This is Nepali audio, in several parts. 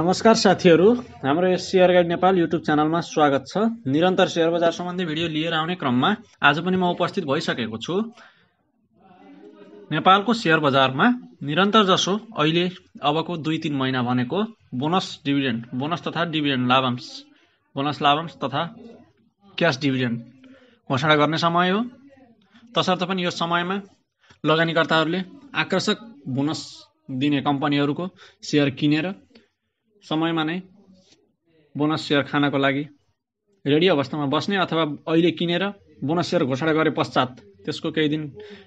नमस्कार साथीहरू हाम्रो यस सेयर गाइड नेपाल युट्युब च्यानलमा स्वागत छ निरन्तर सेयर बजार सम्बन्धी भिडियो लिएर आउने क्रममा आज पनि म उपस्थित भइसकेको छु नेपालको सेयर बजारमा निरन्तर जसो अहिले अबको दुई तिन महिना भनेको बोनस डिभिडेन्ड बोनस तथा डिभिडेन्ड लाभांश बोनस लाभांश तथा क्यास डिभिडेन्ड घोषणा गर्ने समय हो तसर्थ पनि यो समयमा लगानीकर्ताहरूले आकर्षक बोनस दिने कम्पनीहरूको सेयर किनेर समयमा नै बोनस सेयर खानको लागि रेडी अवस्थामा बस्ने अथवा अहिले किनेर बोनस सेयर घोषणा गरे पश्चात त्यसको केही दिन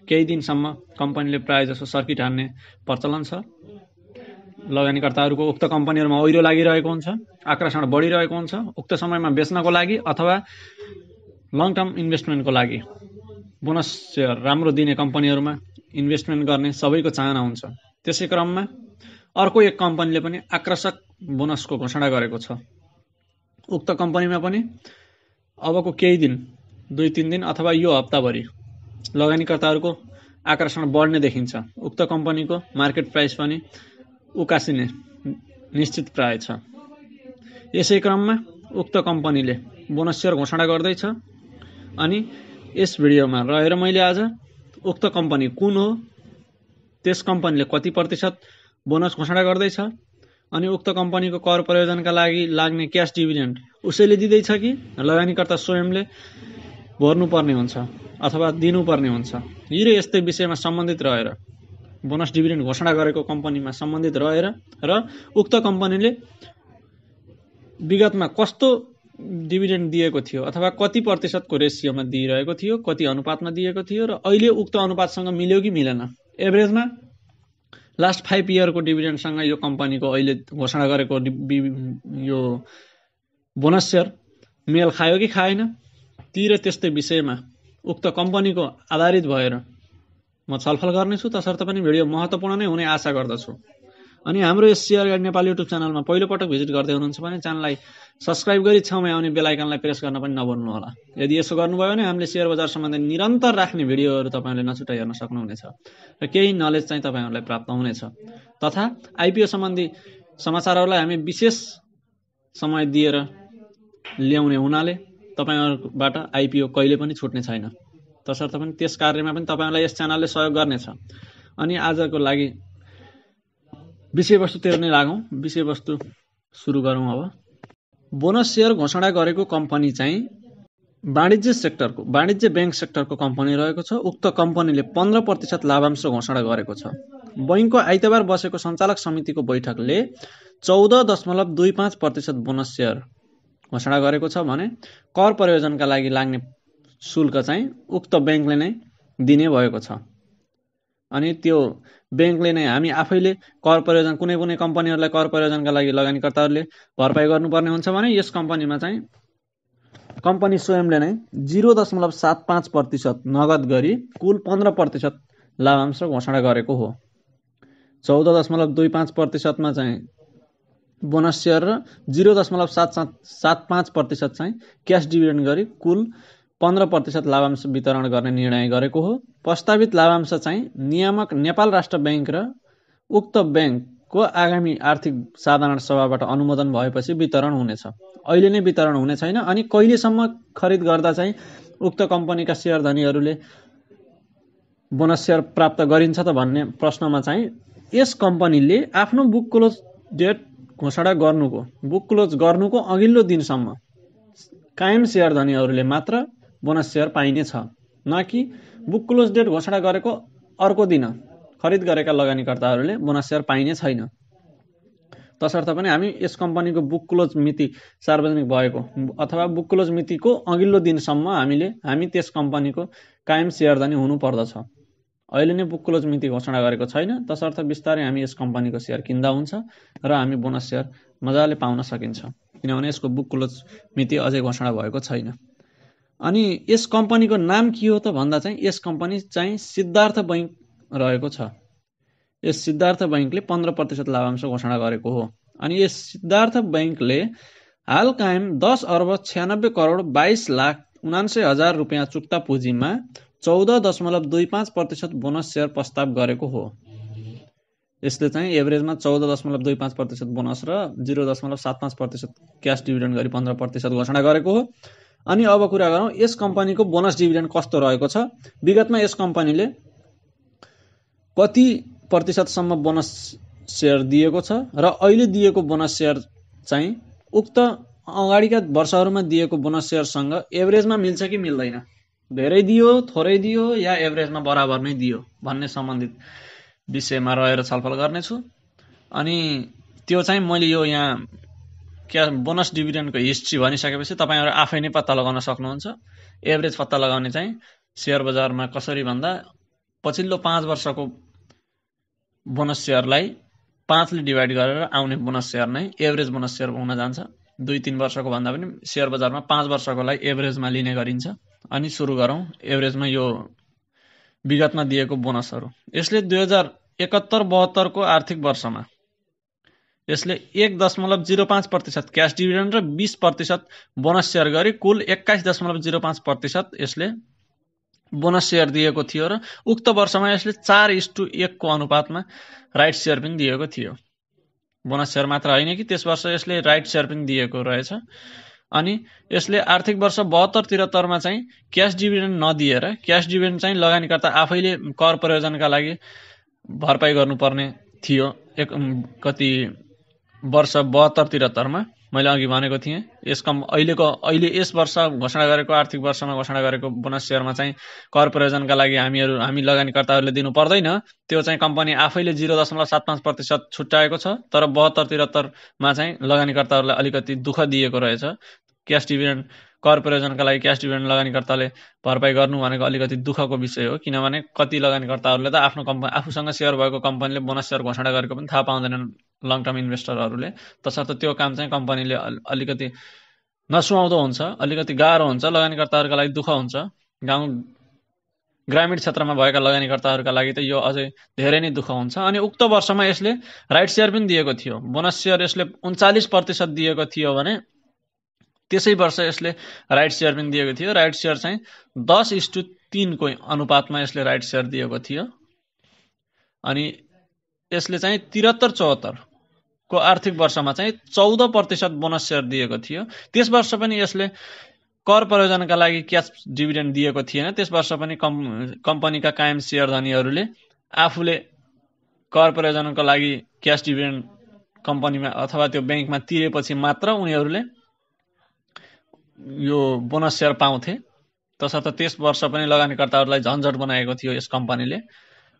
केही दिनसम्म कम्पनीले प्रायः जसो सर्किट हान्ने प्रचलन छ लगानीकर्ताहरूको उक्त कम्पनीहरूमा ओहिरो लागिरहेको हुन्छ आकर्षण बढिरहेको हुन्छ उक्त समयमा बेच्नको लागि अथवा लङ टर्म इन्भेस्टमेन्टको लागि बोनस सेयर राम्रो दिने कम्पनीहरूमा इन्भेस्टमेन्ट गर्ने सबैको चाहना हुन्छ त्यसै क्रममा अर्को एक कम्पनीले पनि आकर्षक बोनसको घोषणा गरेको छ उक्त कम्पनीमा पनि अबको केही दिन दुई तिन दिन अथवा यो हप्ताभरि लगानीकर्ताहरूको आकर्षण बढ्ने देखिन्छ उक्त कम्पनीको मार्केट प्राइस पनि उकासिने निश्चित प्राय छ यसै क्रममा उक्त कम्पनीले बोनस सेयर घोषणा गर्दैछ अनि यस भिडियोमा रहेर मैले आज उक्त कम्पनी कुन हो त्यस कम्पनीले कति प्रतिशत बोनस घोषणा गर्दैछ अनि उक्त कम्पनीको कर प्रयोजनका लागि लाग्ने क्यास डिभिडेन्ड उसैले दिँदैछ कि लगानीकर्ता स्वयंले भर्नुपर्ने हुन्छ अथवा दिनुपर्ने हुन्छ यी यस्तै विषयमा सम्बन्धित रहेर बोनस डिभिडेन्ड घोषणा गरेको कम्पनीमा सम्बन्धित रहेर र उक्त कम्पनीले विगतमा कस्तो डिभिडेन्ड दिएको थियो अथवा कति प्रतिशतको रेसियोमा दिइरहेको थियो कति अनुपातमा दिएको थियो र अहिले उक्त अनुपातसँग मिल्यो कि मिलेन एभरेजमा लास्ट फाइभ इयरको डिभिडेन्डसँग यो कम्पनीको अहिले घोषणा गरेको यो बोनस सेयर मेल खायो कि खाएन ती र त्यस्तै विषयमा उक्त कम्पनीको आधारित भएर म छलफल गर्नेछु तसर्थ पनि भिडियो महत्त्वपूर्ण नै हुने आशा गर्दछु अनि हाम्रो यस सेयर गाइड नेपाली युट्युब च्यानलमा पहिलोपटक भिजिट गर्दै हुनुहुन्छ भने च्यानललाई सब्सक्राइब गरी छेउमा आउने बेलायकनलाई प्रेस गर्न पनि नभुल्नु होला यदि यसो गर्नुभयो भने हामीले सेयर बजार सम्बन्धी निरन्तर राख्ने भिडियोहरू तपाईँहरूले नछुट्टा हेर्न सक्नुहुनेछ र केही नलेज चाहिँ तपाईँहरूलाई प्राप्त हुनेछ तथा आइपिओ सम्बन्धी समाचारहरूलाई हामी विशेष समय दिएर ल्याउने हुनाले तपाईँहरूबाट आइपिओ कहिले पनि छुट्ने छैन तसर्थ पनि त्यस कार्यमा पनि तपाईँहरूलाई यस च्यानलले सहयोग गर्नेछ अनि आजको लागि विषयवस्तुतिर नै लागौँ विषयवस्तु सुरु गरौँ अब बोनस सेयर घोषणा गरेको कम्पनी चाहिँ वाणिज्य सेक्टरको वाणिज्य ब्याङ्क सेक्टरको कम्पनी रहेको छ उक्त कम्पनीले पन्ध्र प्रतिशत लाभांश घोषणा गरेको छ बैङ्कको आइतबार बसेको सञ्चालक समितिको बैठकले चौध दशमलव दुई पाँच प्रतिशत बोनस सेयर घोषणा गरेको छ भने कर प्रयोजनका लागि लाग्ने शुल्क चाहिँ उक्त ब्याङ्कले नै दिने भएको छ अनि त्यो ब्याङ्कले नै हामी आफैले कर प्रयोजन कुनै कुनै कम्पनीहरूलाई कर प्रयोजनका लागि लगानीकर्ताहरूले भरपाई गर्नुपर्ने हुन्छ भने यस कम्पनीमा चाहिँ कम्पनी स्वयंले नै जिरो दशमलव सात पाँच प्रतिशत नगद गरी कुल पन्ध्र प्रतिशत लाभांश घोषणा गरेको हो चौध दशमलव दुई पाँच प्रतिशतमा चाहिँ बोनस सेयर र जिरो दशमलव सात सात सात पाँच प्रतिशत चाहिँ क्यास डिभिडेन्ड गरी कुल पन्ध्र प्रतिशत लाभांश वितरण गर्ने निर्णय गरेको हो प्रस्तावित लाभांश चाहिँ नियामक नेपाल राष्ट्र ब्याङ्क र उक्त ब्याङ्कको आगामी आर्थिक साधारण सभाबाट अनुमोदन भएपछि वितरण हुनेछ अहिले नै वितरण हुने छैन अनि कहिलेसम्म खरिद गर्दा चाहिँ उक्त कम्पनीका सेयर धनीहरूले बोनस सेयर प्राप्त गरिन्छ त भन्ने प्रश्नमा चाहिँ यस कम्पनीले आफ्नो बुक क्लोज डेट घोषणा गर्नुको बुक क्लोज गर्नुको अघिल्लो दिनसम्म कायम सेयर धनीहरूले मात्र बोनस सेयर पाइनेछ न कि बुक क्लोज डेट घोषणा गरेको अर्को दिन खरिद गरेका लगानीकर्ताहरूले बोनस सेयर पाइने छैन तसर्थ पनि हामी यस कम्पनीको बुक क्लोज मिति सार्वजनिक भएको अथवा बुक क्लोज मितिको अघिल्लो दिनसम्म हामीले हामी त्यस कम्पनीको कायम सेयरदानी हुनुपर्दछ अहिले नै बुक क्लोज मिति घोषणा गरेको छैन तसर्थ बिस्तारै हामी यस कम्पनीको सेयर किन्दा हुन्छ र हामी बोनस सेयर मजाले पाउन सकिन्छ किनभने यसको बुक क्लोज मिति अझै घोषणा भएको छैन अनि यस कम्पनीको नाम के हो त भन्दा चाहिँ यस कम्पनी चाहिँ सिद्धार्थ बैङ्क रहेको छ यस सिद्धार्थ बैङ्कले पन्ध्र प्रतिशत लाभांश घोषणा गरेको हो अनि यस सिद्धार्थ बैङ्कले हाल कायम दस अर्ब छ्यानब्बे करोड बाइस लाख उनान्सय हजार रुपियाँ चुक्ता पुँजीमा चौध दशमलव दुई पाँच प्रतिशत बोनस सेयर प्रस्ताव गरेको हो यसले चाहिँ एभरेजमा चौध दशमलव दुई पाँच प्रतिशत बोनस र जिरो दशमलव सात पाँच प्रतिशत क्यास डिभिडेन्ड गरी पन्ध्र प्रतिशत घोषणा गरेको हो अनि अब कुरा गरौँ यस कम्पनीको बोनस डिभिडेन्ड कस्तो रहेको छ विगतमा यस कम्पनीले कति प्रतिशतसम्म बोनस सेयर दिएको छ र अहिले दिएको बोनस सेयर चाहिँ उक्त अगाडिका वर्षहरूमा दिएको बोनस सेयरसँग एभरेजमा मिल्छ कि मिल्दैन धेरै दियो थोरै दियो या एभरेजमा बराबर नै दियो भन्ने सम्बन्धित विषयमा रहेर छलफल गर्नेछु अनि त्यो चाहिँ मैले यो यहाँ क्या बोनस डिभिडेन्डको हिस्ट्री भनिसकेपछि तपाईँहरू आफै नै पत्ता लगाउन सक्नुहुन्छ एभरेज पत्ता लगाउने चाहिँ सेयर बजारमा कसरी भन्दा पछिल्लो पाँच वर्षको बोनस सेयरलाई पाँचले डिभाइड गरेर आउने बोनस सेयर नै एभरेज बोनस सेयर हुन जान्छ दुई तिन वर्षको भन्दा पनि सेयर बजारमा पाँच वर्षको लागि एभरेजमा लिने गरिन्छ अनि सुरु गरौँ एभरेजमा यो विगतमा दिएको बोनसहरू यसले दुई हजार एकहत्तर बहत्तरको आर्थिक वर्षमा यसले एक दशमलव जिरो पाँच प्रतिशत क्यास डिभिडेन्ड र बिस प्रतिशत बोनस सेयर गरी कुल एक्काइस दशमलव जिरो पाँच प्रतिशत यसले बोनस सेयर दिएको थियो र उक्त वर्षमा यसले चार टु एकको अनुपातमा राइट सेयर पनि दिएको थियो बोनस सेयर मात्र होइन कि त्यस वर्ष यसले राइट सेयर पनि दिएको रहेछ अनि यसले आर्थिक वर्ष बहत्तर त्रिहत्तरमा चाहिँ क्यास डिभिडेन्ड नदिएर क्यास डिभिडेन्ड चाहिँ लगानीकर्ता आफैले कर प्रयोजनका लागि भरपाई गर्नुपर्ने थियो एक कति वर्ष बहत्तर त्रिहत्तरमा मैले अघि भनेको थिएँ यस कम अहिलेको अहिले यस वर्ष घोषणा गरेको आर्थिक वर्षमा घोषणा गरेको बोनस सेयरमा चाहिँ कर प्रयोजनका लागि हामीहरू हामी लगानीकर्ताहरूले दिनु पर्दैन त्यो चाहिँ कम्पनी आफैले जिरो दशमलव सात पाँच प्रतिशत छुट्याएको छ तर बहत्तर त्रिहत्तरमा चाहिँ लगानीकर्ताहरूलाई अलिकति दुःख दिएको रहेछ क्यास डिभिडेन्ड कर प्रयोजनका लागि क्यास डिभिडेन्ड लगानीकर्ताले भरपाई गर्नु भनेको अलिकति दुःखको विषय हो किनभने कति लगानीकर्ताहरूले त आफ्नो कम्पनी आफूसँग सेयर भएको कम्पनीले बोनस सेयर घोषणा गरेको पनि थाहा पाउँदैनन् लङ टर्म इन्भेस्टरहरूले तसर्थ त्यो काम चाहिँ कम्पनीले अलिकति नसुहाउँदो हुन्छ अलिकति गाह्रो हुन्छ लगानीकर्ताहरूको लागि दुःख हुन्छ गाउँ ग्रामीण क्षेत्रमा भएका लगानीकर्ताहरूका लागि त यो अझै धेरै नै दुःख हुन्छ अनि उक्त वर्षमा यसले राइट सेयर पनि दिएको थियो बोनस सेयर यसले उन्चालिस प्रतिशत दिएको थियो भने त्यसै वर्ष यसले राइट सेयर पनि दिएको थियो राइट सेयर चाहिँ दस इस्टु तिनको अनुपातमा यसले राइट सेयर दिएको थियो अनि यसले चाहिँ त्रिहत्तर चौहत्तर को आर्थिक वर्षमा चाहिँ चौध प्रतिशत बोनस सेयर दिएको थियो त्यस वर्ष पनि यसले कर प्रयोजनका लागि क्यास डिभिडेन्ड दिएको थिएन त्यस वर्ष पनि कम् कम्पनीका कायम सेयरधनीहरूले आफूले कर प्रयोजनको लागि क्यास डिभिडेन्ड कम्पनीमा अथवा त्यो ब्याङ्कमा तिरेपछि मात्र उनीहरूले यो बोनस सेयर पाउँथे तसर्थ त्यस वर्ष पनि लगानीकर्ताहरूलाई झन्झट बनाएको थियो यस कम्पनीले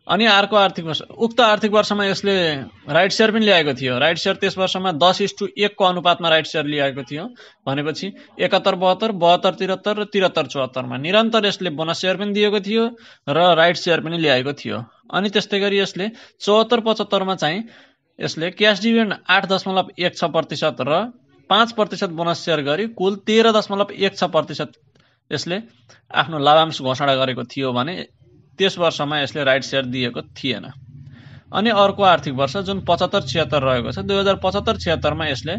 अनि अर्को आर्थिक वर्ष उक्त आर्थिक वर्षमा यसले राइट सेयर पनि ल्याएको थियो राइट सेयर त्यस वर्षमा दस टू एकको अनुपातमा राइट सेयर ल्याएको थियो भनेपछि एकात्तर बहत्तर बहत्तर त्रिहत्तर र त्रिहत्तर चौहत्तरमा निरन्तर यसले बोनस सेयर पनि दिएको थियो र राइट सेयर पनि ल्याएको थियो अनि त्यस्तै गरी यसले चौहत्तर पचहत्तरमा चाहिँ यसले क्यास डिभिडेन्ड आठ दशमलव एक छ प्रतिशत र पाँच प्रतिशत बोनस सेयर गरी कुल तेह्र दशमलव एक छ प्रतिशत यसले आफ्नो लाभांश घोषणा गरेको थियो भने त्यस वर्षमा यसले राइट सेयर दिएको थिएन अनि अर्को आर्थिक वर्ष जुन पचहत्तर छिहत्तर रहेको छ दुई हजार पचहत्तर छिहत्तरमा यसले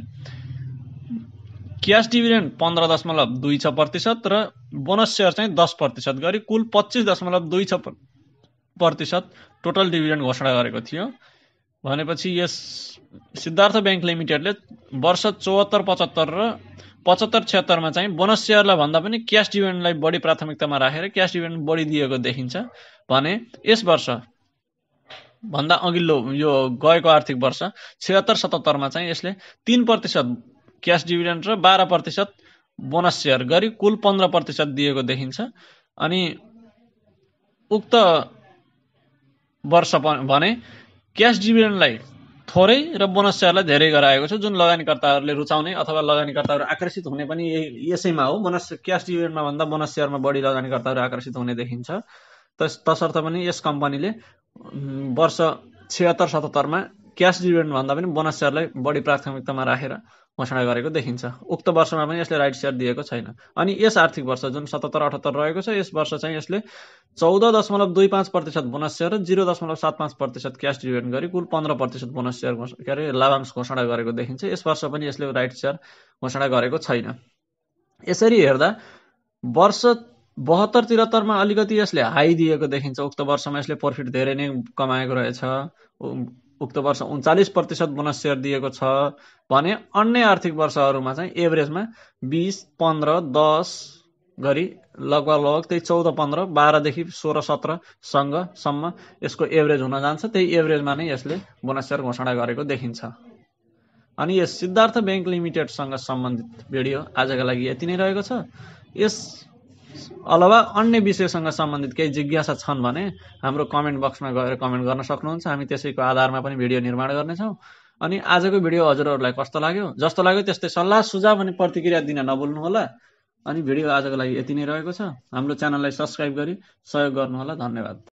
क्यास डिभिडेन्ड पन्ध्र दशमलव दुई छ प्रतिशत र बोनस सेयर चाहिँ दस प्रतिशत गरी कुल पच्चिस दशमलव दुई छ प्रतिशत टोटल डिभिडेन्ड घोषणा गरेको थियो भनेपछि यस सिद्धार्थ ब्याङ्क लिमिटेडले वर्ष चौहत्तर पचहत्तर र पचहत्तर छिहत्तरमा चाहिँ बोनस सेयरलाई भन्दा पनि क्यास डिभिडेन्डलाई बढी प्राथमिकतामा राखेर क्यास डिभिडेन्ड बढी दिएको देखिन्छ भने यस वर्ष भन्दा अघिल्लो यो गएको आर्थिक वर्ष छिहत्तर सतहत्तरमा चाहिँ यसले तिन प्रतिशत क्यास डिभिडेन्ड र बाह्र प्रतिशत बोनस सेयर गरी कुल पन्ध्र प्रतिशत दिएको देखिन्छ अनि उक्त वर्ष भने क्यास डिभिडेन्डलाई थोरै र बोनसहरूलाई धेरै गराएको छ जुन लगानीकर्ताहरूले रुचाउने अथवा लगानीकर्ताहरू आकर्षित हुने पनि यसैमा हो बोनस क्यास डिभिडेन्डमा भन्दा बोनस सेयरमा बढी लगानीकर्ताहरू आकर्षित हुने देखिन्छ तस तसर्थ पनि यस कम्पनीले वर्ष छिहत्तर सतहत्तरमा क्यास डिभिडेन्डभन्दा पनि बोनस सेयरलाई बढी प्राथमिकतामा राखेर घोषणा गरेको देखिन्छ उक्त वर्षमा पनि यसले राइट सेयर दिएको छैन अनि यस आर्थिक वर्ष जुन सतहत्तर अठहत्तर रहेको छ यस वर्ष चाहिँ यसले चौध दशमलव दुई पाँच प्रतिशत बोनस सेयर र जिरो दशमलव सात पाँच प्रतिशत क्यास डिभिडेन्ड गरी कुल पन्ध्र प्रतिशत बोनस सेयर के अरे लाभांश घोषणा गरेको देखिन्छ यस वर्ष पनि यसले राइट सेयर घोषणा गरेको छैन यसरी हेर्दा वर्ष बहत्तर त्रिहत्तरमा अलिकति यसले हाई दिएको देखिन्छ उक्त वर्षमा यसले प्रफिट धेरै नै कमाएको रहेछ उक्त वर्ष उन्चालिस प्रतिशत बोनस सेयर दिएको छ भने अन्य आर्थिक वर्षहरूमा चाहिँ एभरेजमा बिस पन्ध्र दस गरी लगभग लगभग त्यही चौध पन्ध्र बाह्रदेखि सोह्र सत्रसँगसम्म यसको एभरेज हुन जान्छ त्यही एभरेजमा नै यसले बोनस सेयर घोषणा गरेको देखिन्छ अनि यस सिद्धार्थ ब्याङ्क लिमिटेडसँग सम्बन्धित भिडियो आजका लागि यति नै रहेको छ यस अथवा अन्य विषयसँग सम्बन्धित केही जिज्ञासा छन् भने हाम्रो कमेन्ट बक्समा गएर कमेन्ट गर्न सक्नुहुन्छ हामी त्यसैको आधारमा पनि भिडियो निर्माण गर्नेछौँ अनि आजको भिडियो हजुरहरूलाई कस्तो लाग्यो जस्तो लाग्यो त्यस्तै सल्लाह सुझाव अनि प्रतिक्रिया दिन होला अनि भिडियो आजको लागि यति नै रहेको छ हाम्रो च्यानललाई सब्सक्राइब गरी सहयोग गर्नुहोला धन्यवाद